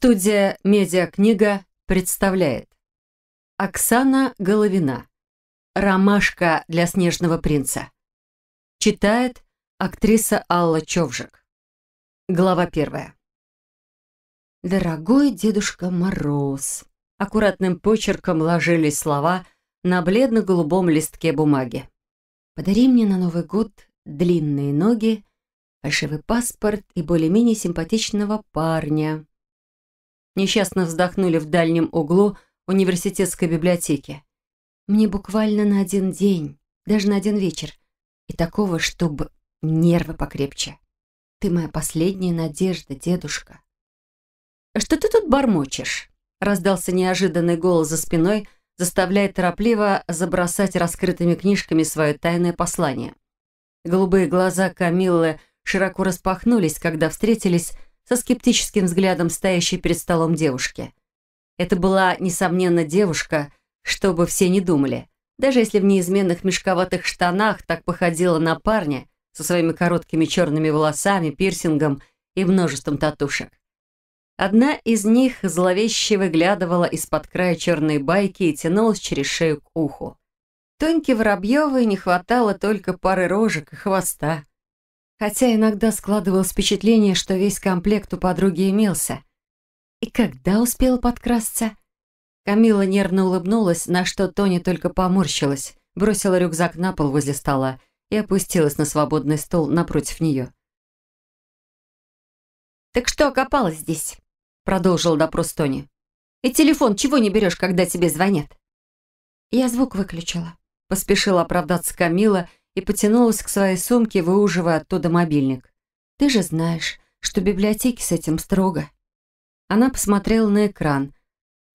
Студия «Медиакнига» представляет Оксана Головина «Ромашка для снежного принца» Читает актриса Алла Човжик Глава первая «Дорогой Дедушка Мороз» аккуратным почерком ложились слова на бледно-голубом листке бумаги. «Подари мне на Новый год длинные ноги, фальшивый паспорт и более-менее симпатичного парня» несчастно вздохнули в дальнем углу университетской библиотеки. Мне буквально на один день, даже на один вечер. И такого, чтобы нервы покрепче. Ты моя последняя надежда, дедушка. «А «Что ты тут бормочешь?» Раздался неожиданный голос за спиной, заставляя торопливо забросать раскрытыми книжками свое тайное послание. Голубые глаза Камиллы широко распахнулись, когда встретились со скептическим взглядом стоящей перед столом девушки. Это была, несомненно, девушка, чтобы все не думали. Даже если в неизменных мешковатых штанах так походила на парня со своими короткими черными волосами, пирсингом и множеством татушек. Одна из них зловеще выглядывала из-под края черной байки и тянулась через шею к уху. Тоньке Воробьевой не хватало только пары рожек и хвоста хотя иногда складывалось впечатление, что весь комплект у подруги имелся. И когда успела подкрасться? Камила нервно улыбнулась, на что Тони только поморщилась, бросила рюкзак на пол возле стола и опустилась на свободный стол напротив нее. «Так что окопалась здесь?» – продолжил допрос Тони. «И телефон чего не берешь, когда тебе звонят?» «Я звук выключила», – поспешила оправдаться Камила и потянулась к своей сумке, выуживая оттуда мобильник. «Ты же знаешь, что в библиотеке с этим строго». Она посмотрела на экран.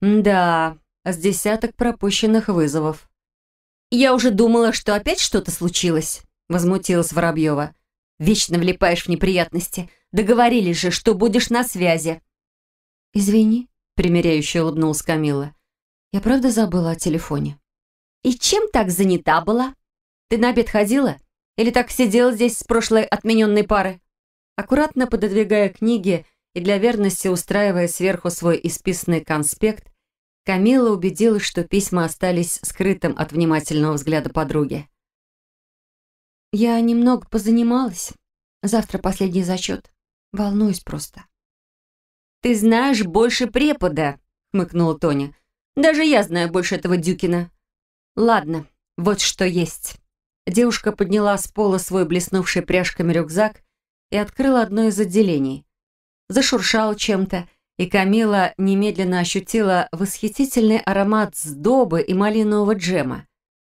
«Да, с десяток пропущенных вызовов». «Я уже думала, что опять что-то случилось», — возмутилась Воробьева. «Вечно влипаешь в неприятности. Договорились же, что будешь на связи». «Извини», — примиряюще улыбнулась Камила. «Я правда забыла о телефоне». «И чем так занята была?» Ты на обед ходила? Или так сидела здесь с прошлой отмененной пары?» Аккуратно пододвигая книги и для верности устраивая сверху свой исписанный конспект, Камила убедилась, что письма остались скрытым от внимательного взгляда подруги. «Я немного позанималась. Завтра последний зачет. Волнуюсь просто». «Ты знаешь больше препода», — хмыкнула Тоня. «Даже я знаю больше этого Дюкина». «Ладно, вот что есть». Девушка подняла с пола свой блеснувший пряжками рюкзак и открыла одно из отделений. Зашуршал чем-то, и Камила немедленно ощутила восхитительный аромат сдобы и малинового джема.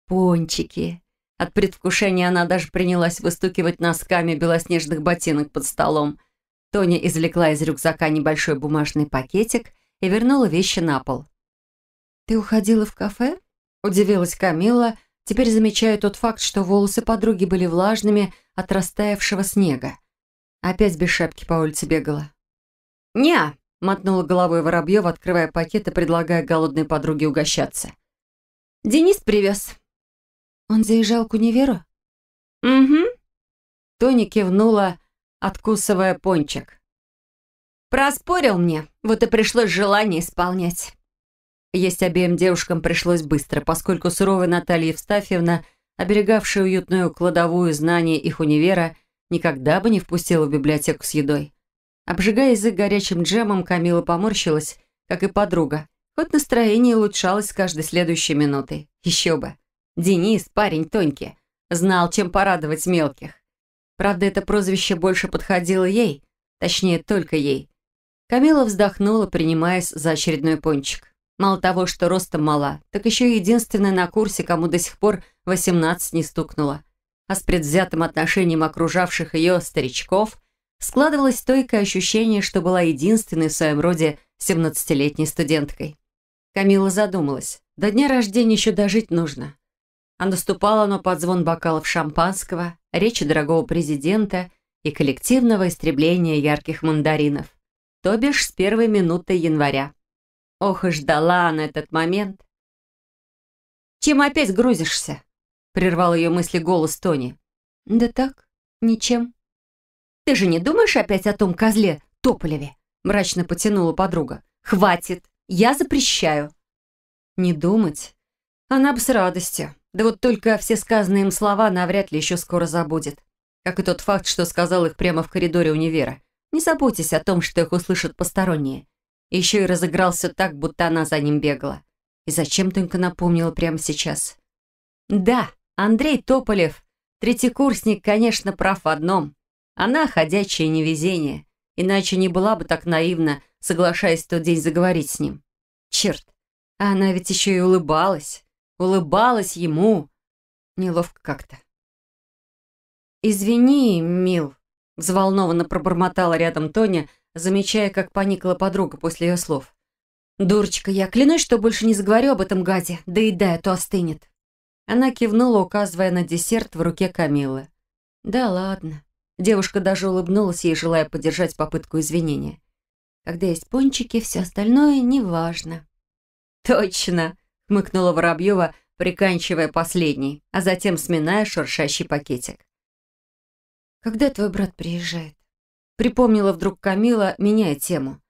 Пончики. От предвкушения она даже принялась выстукивать носками белоснежных ботинок под столом. Тоня извлекла из рюкзака небольшой бумажный пакетик и вернула вещи на пол. «Ты уходила в кафе?» – удивилась Камила – Теперь замечаю тот факт, что волосы подруги были влажными от растаявшего снега. Опять без шапки по улице бегала. «Не-а!» мотнула головой воробьев, открывая пакет и предлагая голодной подруге угощаться. «Денис привез». «Он заезжал к универу?» «Угу». Тони кивнула, откусывая пончик. «Проспорил мне, вот и пришлось желание исполнять». Есть обеим девушкам пришлось быстро, поскольку суровая Наталья Евстафьевна, оберегавшая уютную кладовую знаний их универа, никогда бы не впустила в библиотеку с едой. Обжигая язык горячим джемом, Камила поморщилась, как и подруга. Хоть настроение улучшалось с каждой следующей минутой. Еще бы. Денис, парень тонкий, знал, чем порадовать мелких. Правда, это прозвище больше подходило ей, точнее, только ей. Камила вздохнула, принимаясь за очередной пончик. Мало того, что ростом мала, так еще и единственная на курсе, кому до сих пор 18 не стукнуло, А с предвзятым отношением окружавших ее старичков складывалось стойкое ощущение, что была единственной в своем роде 17-летней студенткой. Камила задумалась. До дня рождения еще дожить нужно. А наступало оно под звон бокалов шампанского, речи дорогого президента и коллективного истребления ярких мандаринов. То бишь с первой минуты января. Ох и ждала она этот момент. «Чем опять грузишься?» — прервал ее мысли голос Тони. «Да так, ничем». «Ты же не думаешь опять о том козле Тополеве?» — мрачно потянула подруга. «Хватит, я запрещаю». «Не думать? Она бы с радостью. Да вот только все сказанные им слова навряд ли еще скоро забудет. Как и тот факт, что сказал их прямо в коридоре универа. Не заботьтесь о том, что их услышат посторонние еще и разыгрался так, будто она за ним бегала. И зачем только напомнила прямо сейчас. Да, Андрей Тополев, третий курсник, конечно, прав в одном. Она ходячее невезение. Иначе не была бы так наивна, соглашаясь в тот день заговорить с ним. Черт, а она ведь еще и улыбалась. Улыбалась ему. Неловко как-то. «Извини, Мил», — взволнованно пробормотала рядом Тоня, замечая, как поникла подруга после ее слов. «Дурочка, я клянусь, что больше не заговорю об этом газе. Доедай, а то остынет». Она кивнула, указывая на десерт в руке Камилы. «Да ладно». Девушка даже улыбнулась ей, желая поддержать попытку извинения. «Когда есть пончики, все остальное неважно». «Точно!» — хмыкнула Воробьева, приканчивая последний, а затем сминая шуршащий пакетик. «Когда твой брат приезжает?» Припомнила вдруг Камила, меняя тему.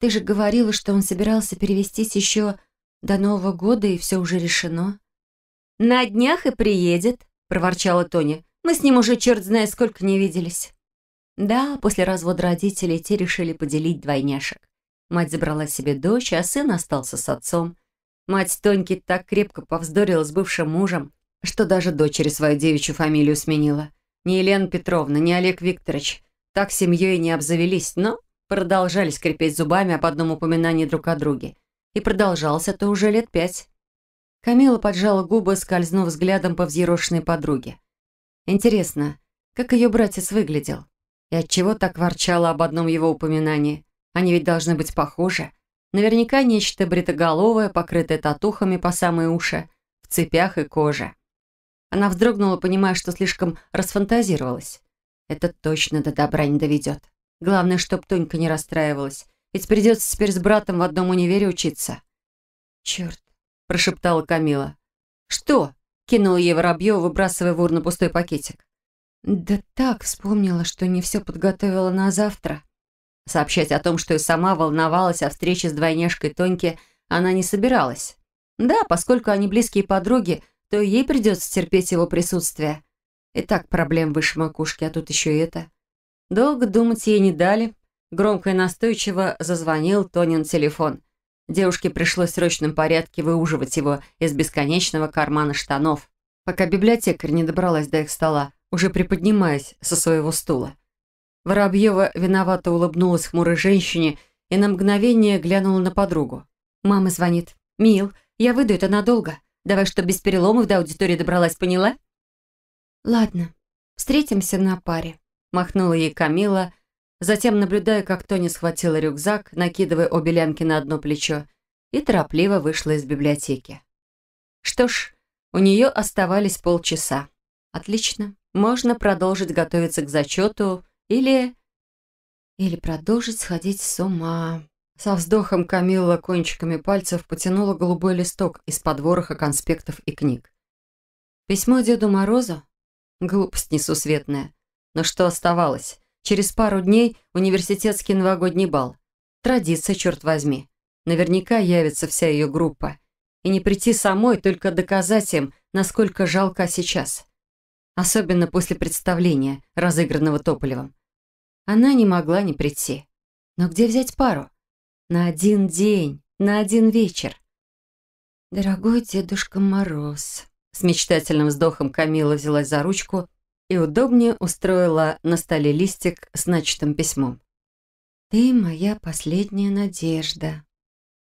«Ты же говорила, что он собирался перевестись еще до Нового года, и все уже решено». «На днях и приедет», — проворчала Тони. «Мы с ним уже черт знает сколько не виделись». Да, после развода родителей те решили поделить двойняшек. Мать забрала себе дочь, а сын остался с отцом. Мать Тоньки так крепко повздорила с бывшим мужем, что даже дочери свою девичью фамилию сменила. Ни Елена Петровна, ни Олег Викторович так семьей и не обзавелись, но продолжали скрипеть зубами об одном упоминании друг о друге. И продолжалось это уже лет пять. Камила поджала губы, скользнув взглядом по взъерошенной подруге. Интересно, как ее братец выглядел? И отчего так ворчала об одном его упоминании? Они ведь должны быть похожи. Наверняка нечто бритоголовое, покрытое татухами по самые уши, в цепях и коже. Она вздрогнула, понимая, что слишком расфантазировалась. Это точно до добра не доведет. Главное, чтоб Тонька не расстраивалась. Ведь придется теперь с братом в одном универе учиться. «Черт!» – прошептала Камила. «Что?» – кинула ей Воробьева, выбрасывая в урну пустой пакетик. «Да так, вспомнила, что не все подготовила на завтра». Сообщать о том, что и сама волновалась о встрече с двойняшкой Тоньки, она не собиралась. Да, поскольку они близкие подруги, то ей придется терпеть его присутствие. И так проблем выше макушки, а тут еще и это. Долго думать ей не дали. Громко и настойчиво зазвонил Тонин телефон. Девушке пришлось в срочном порядке выуживать его из бесконечного кармана штанов, пока библиотекарь не добралась до их стола, уже приподнимаясь со своего стула. Воробьева виновато улыбнулась хмурой женщине и на мгновение глянула на подругу. «Мама звонит. Мил, я выйду это надолго. Давай, чтобы без переломов до аудитории добралась, поняла?» «Ладно, встретимся на паре», – махнула ей Камила, затем наблюдая, как Тони схватила рюкзак, накидывая обе лямки на одно плечо, и торопливо вышла из библиотеки. Что ж, у нее оставались полчаса. Отлично, можно продолжить готовиться к зачету или... Или продолжить сходить с ума. Со вздохом Камилла кончиками пальцев потянула голубой листок из подвороха конспектов и книг. Письмо Деду Морозу Глупость несусветная. Но что оставалось? Через пару дней университетский новогодний бал. Традиция, черт возьми. Наверняка явится вся ее группа. И не прийти самой, только доказать им, насколько жалко сейчас. Особенно после представления, разыгранного Тополевым. Она не могла не прийти. Но где взять пару? На один день, на один вечер. «Дорогой Дедушка Мороз», с мечтательным вздохом Камила взялась за ручку и удобнее устроила на столе листик с начатым письмом. «Ты моя последняя надежда»,